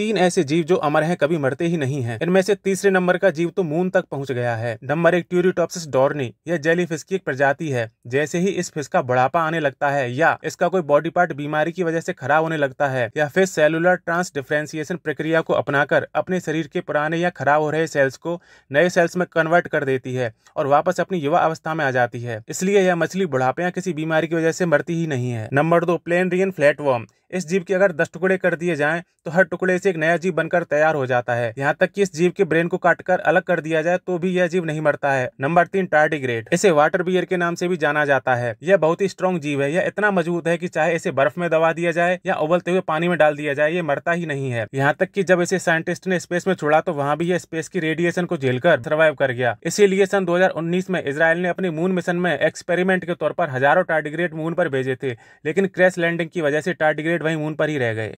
तीन ऐसे जीव जो अमर हैं कभी मरते ही नहीं हैं इनमें से तीसरे नंबर का जीव तो मून तक पहुंच गया है नंबर एक ट्यूरिटोप्सिस डॉर्नी यह जेली फिश की एक प्रजाति है जैसे ही इस फिश का बढ़ापा आने लगता है या इसका कोई बॉडी पार्ट बीमारी की वजह से खराब होने लगता है या फिर सेलुलर ट्रांस डिफ्रेंसिएशन प्रक्रिया को अपनाकर अपने शरीर के पुराने या खराब हो रहे सेल्स को नए सेल्स में कन्वर्ट कर देती है और वापस अपनी युवा अवस्था में आ जाती है इसलिए यह मछली बुढ़ापे या किसी बीमारी की वजह से मरती ही नहीं है नंबर दो प्लेन रियन फ्लैट इस जीव के अगर दस टुकड़े कर दिए जाएं तो हर टुकड़े से एक नया जीव बनकर तैयार हो जाता है यहाँ तक कि इस जीव के ब्रेन को काटकर अलग कर दिया जाए तो भी यह जीव नहीं मरता है नंबर तीन टार्डिग्रेड इसे वाटर बियर के नाम से भी जाना जाता है यह बहुत ही स्ट्रॉन्ग जीव है यह इतना मजबूत है की चाहे इसे बर्फ में दबा दिया जाए या उबलते हुए पानी में डाल दिया जाए ये मरता ही नहीं है यहाँ तक की जब इसे साइंटिस्ट ने स्पेस में छोड़ा तो वहाँ भी यह स्पेस की रेडिएशन को कर सर्वाइव कर गया इसीलिए सन 2019 में इसराइल ने अपने मून मिशन में एक्सपेरिमेंट के तौर पर हजारों टार्डिग्रेड मून पर भेजे थे लेकिन क्रैश लैंडिंग की वजह से टार्डिग्रेड वहीं मून पर ही रह गए